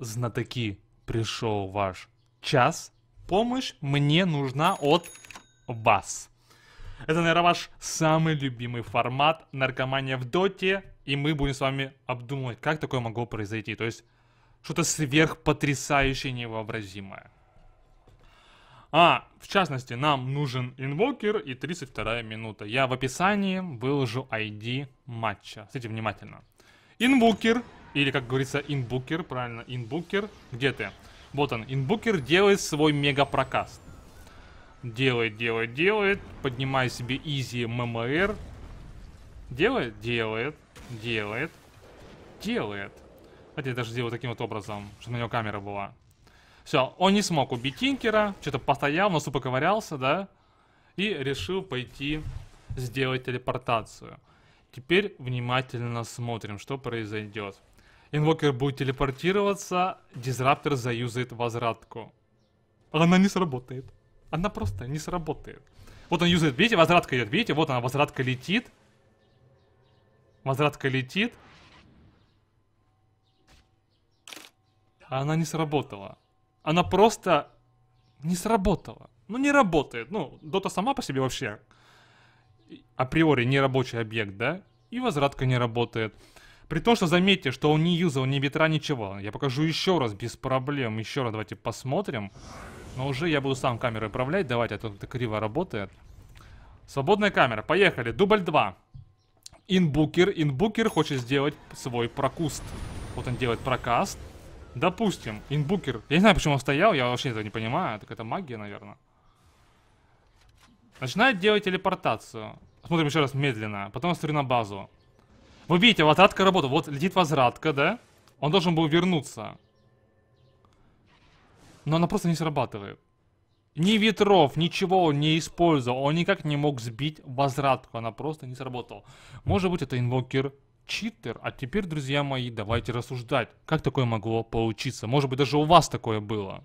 знатоки, пришел ваш час. Помощь мне нужна от вас. Это, наверное, ваш самый любимый формат наркомания в доте. И мы будем с вами обдумывать, как такое могло произойти. То есть, что-то сверхпотрясающее, невообразимое. А, в частности, нам нужен инвокер и 32 минута. Я в описании выложу ID матча. Смотрите внимательно. Инвокер или, как говорится, инбукер, правильно, инбукер. Где ты? Вот он, инбукер делает свой мега-прокаст. Делает, делает, делает. Поднимает себе изи ММР. Делает? Делает. Делает. Делает. Хотя я даже сделаю таким вот образом, чтобы на него камера была. Все, он не смог убить Тинкера. Что-то постоял, носу поковырялся, да? И решил пойти сделать телепортацию. Теперь внимательно смотрим, что произойдет. Инвокер будет телепортироваться, дизраптор заюзает возвратку. Она не сработает. Она просто не сработает. Вот он юзает, видите, возвратка идет, видите, вот она, возвратка летит. Возвратка летит. Она не сработала. Она просто не сработала. Ну, не работает. Ну, дота сама по себе вообще априори не рабочий объект, да? И возвратка не работает. При том, что заметьте, что он не юзал ни ветра, ничего. Я покажу еще раз, без проблем. Еще раз давайте посмотрим. Но уже я буду сам камерой управлять. Давайте, а то это криво работает. Свободная камера. Поехали. Дубль 2. Инбукер. Инбукер хочет сделать свой прокуст. Вот он делает прокаст. Допустим, инбукер. Я не знаю, почему он стоял, я вообще этого не понимаю. Так это магия, наверное. Начинает делать телепортацию. Смотрим еще раз медленно. Потом смотрю на базу. Вы видите, возвратка работа. Вот летит возвратка, да? Он должен был вернуться. Но она просто не срабатывает. Ни ветров, ничего он не использовал. Он никак не мог сбить возвратку. Она просто не сработала. Может быть, это инвокер читер. А теперь, друзья мои, давайте рассуждать, как такое могло получиться. Может быть, даже у вас такое было.